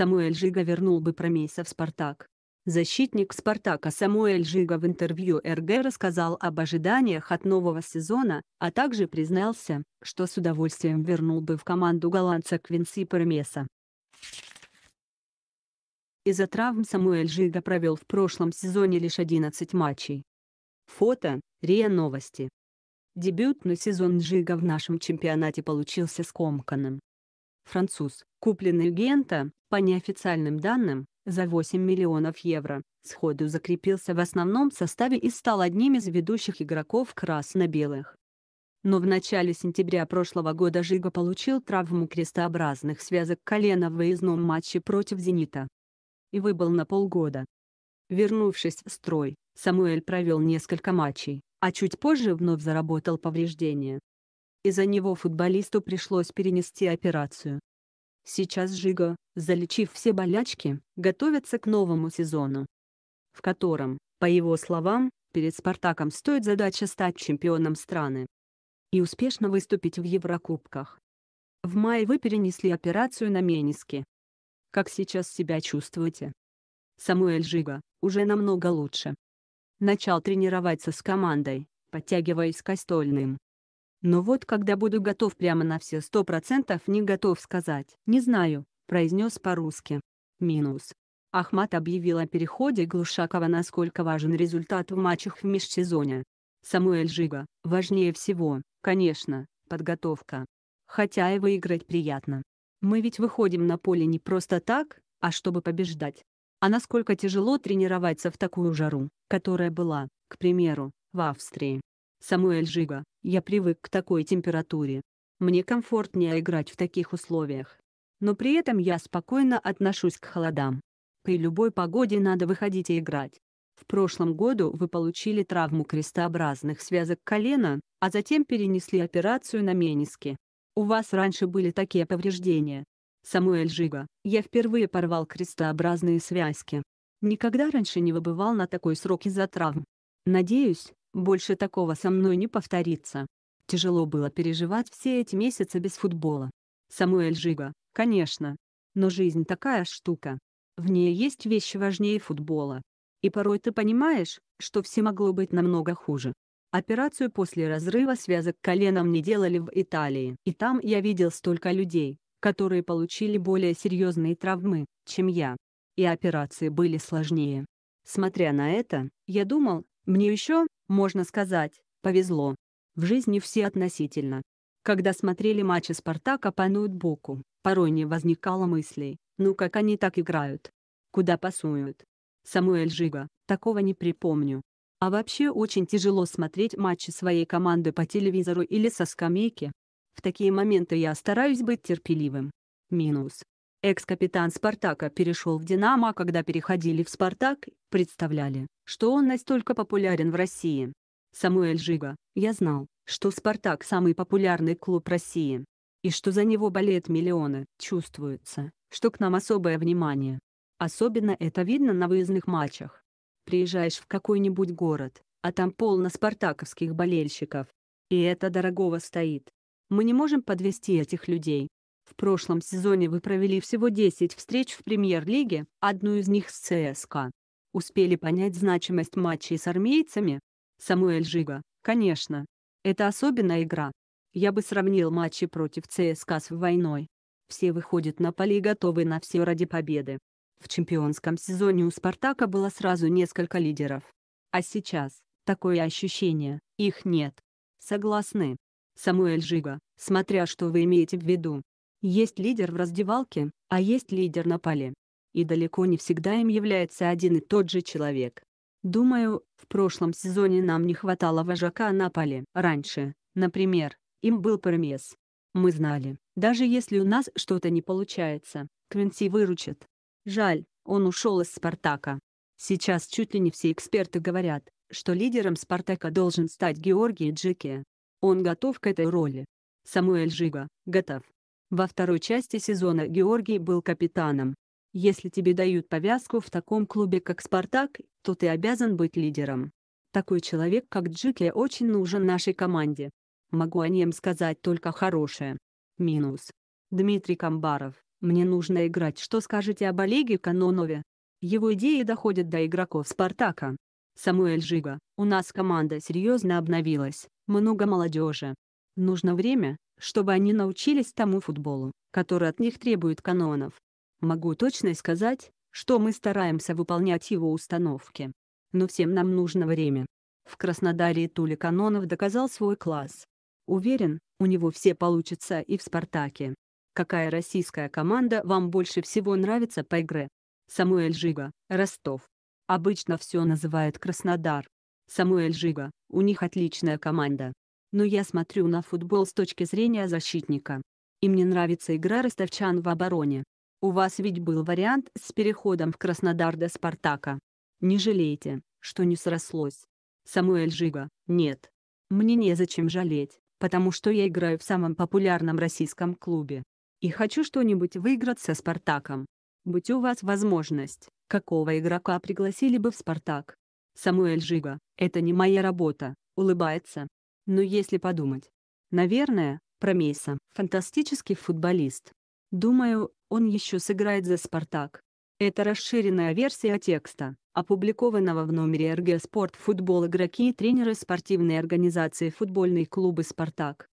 Самуэль Жига вернул бы Промейса в «Спартак». Защитник «Спартака» Самуэль Жига в интервью РГ рассказал об ожиданиях от нового сезона, а также признался, что с удовольствием вернул бы в команду голландца Квинси Промеса. Из-за травм Самуэль Жига провел в прошлом сезоне лишь 11 матчей. Фото, РИА Новости. Дебютный сезон Джига в нашем чемпионате получился скомканным француз, купленный Гента, по неофициальным данным, за 8 миллионов евро, сходу закрепился в основном составе и стал одним из ведущих игроков красно-белых. Но в начале сентября прошлого года Жига получил травму крестообразных связок колена в выездном матче против «Зенита». И выбыл на полгода. Вернувшись в строй, Самуэль провел несколько матчей, а чуть позже вновь заработал повреждения. Из-за него футболисту пришлось перенести операцию. Сейчас Жига, залечив все болячки, готовится к новому сезону. В котором, по его словам, перед «Спартаком» стоит задача стать чемпионом страны. И успешно выступить в Еврокубках. В мае вы перенесли операцию на Мениске. Как сейчас себя чувствуете? Самуэль Жига, уже намного лучше. Начал тренироваться с командой, подтягиваясь к остольным. Но вот когда буду готов прямо на все сто процентов не готов сказать. «Не знаю», — произнес по-русски. Минус. Ахмат объявил о переходе Глушакова насколько важен результат в матчах в межсезонье. Самуэль Жига, важнее всего, конечно, подготовка. Хотя и выиграть приятно. Мы ведь выходим на поле не просто так, а чтобы побеждать. А насколько тяжело тренироваться в такую жару, которая была, к примеру, в Австрии. Самуэль Жига, я привык к такой температуре. Мне комфортнее играть в таких условиях. Но при этом я спокойно отношусь к холодам. При любой погоде надо выходить и играть. В прошлом году вы получили травму крестообразных связок колена, а затем перенесли операцию на мениске. У вас раньше были такие повреждения. Самуэль Жига, я впервые порвал крестообразные связки. Никогда раньше не выбывал на такой срок из-за травм. Надеюсь, больше такого со мной не повторится. Тяжело было переживать все эти месяцы без футбола. Самуэль Жига, конечно. Но жизнь такая штука. В ней есть вещи важнее футбола. И порой ты понимаешь, что все могло быть намного хуже. Операцию после разрыва связок коленом не делали в Италии. И там я видел столько людей, которые получили более серьезные травмы, чем я. И операции были сложнее. Смотря на это, я думал, мне еще, можно сказать, повезло. В жизни все относительно. Когда смотрели матчи «Спартака» по ноутбуку, порой не возникало мыслей, ну как они так играют. Куда пасуют. Самуэль Жига, такого не припомню. А вообще очень тяжело смотреть матчи своей команды по телевизору или со скамейки. В такие моменты я стараюсь быть терпеливым. Минус. Экс-капитан «Спартака» перешел в «Динамо», а когда переходили в «Спартак», представляли, что он настолько популярен в России. Самуэль Жига, я знал, что «Спартак» — самый популярный клуб России. И что за него болеют миллионы, чувствуется, что к нам особое внимание. Особенно это видно на выездных матчах. Приезжаешь в какой-нибудь город, а там полно спартаковских болельщиков. И это дорогого стоит. Мы не можем подвести этих людей, в прошлом сезоне вы провели всего 10 встреч в премьер-лиге, одну из них с ЦСКА. Успели понять значимость матчей с армейцами? Самуэль Жига, конечно. Это особенная игра. Я бы сравнил матчи против ЦСКА с войной. Все выходят на поле и готовы на все ради победы. В чемпионском сезоне у «Спартака» было сразу несколько лидеров. А сейчас, такое ощущение, их нет. Согласны. Самуэль Жига, смотря что вы имеете в виду. Есть лидер в раздевалке, а есть лидер на поле. И далеко не всегда им является один и тот же человек. Думаю, в прошлом сезоне нам не хватало вожака на поле. Раньше, например, им был Пермес. Мы знали, даже если у нас что-то не получается, Квинси выручит. Жаль, он ушел из «Спартака». Сейчас чуть ли не все эксперты говорят, что лидером «Спартака» должен стать Георгий Джеке. Он готов к этой роли. Самуэль Жига, готов. Во второй части сезона Георгий был капитаном. Если тебе дают повязку в таком клубе, как «Спартак», то ты обязан быть лидером. Такой человек, как Джикле, очень нужен нашей команде. Могу о нем сказать только хорошее. Минус. Дмитрий Камбаров, мне нужно играть. Что скажете об Олеге Канонове? Его идеи доходят до игроков «Спартака». Самуэль Жига, у нас команда серьезно обновилась, много молодежи. Нужно время, чтобы они научились тому футболу, который от них требует канонов. Могу точно сказать, что мы стараемся выполнять его установки. Но всем нам нужно время. В Краснодаре Тули Канонов доказал свой класс. Уверен, у него все получится и в «Спартаке». Какая российская команда вам больше всего нравится по игре? Самуэль Жига, Ростов. Обычно все называют Краснодар. Самуэль Жига, у них отличная команда но я смотрю на футбол с точки зрения защитника. И мне нравится игра ростовчан в обороне. У вас ведь был вариант с переходом в Краснодар до Спартака. Не жалейте, что не срослось. Самуэль Жига, нет. Мне незачем жалеть, потому что я играю в самом популярном российском клубе. И хочу что-нибудь выиграть со Спартаком. Будь у вас возможность, какого игрока пригласили бы в Спартак? Самуэль Жига, это не моя работа, улыбается. Но ну, если подумать, наверное, Промейса – фантастический футболист. Думаю, он еще сыграет за «Спартак». Это расширенная версия текста, опубликованного в номере РГ «Спорт Футбол» игроки и тренеры спортивной организации футбольные клубы «Спартак».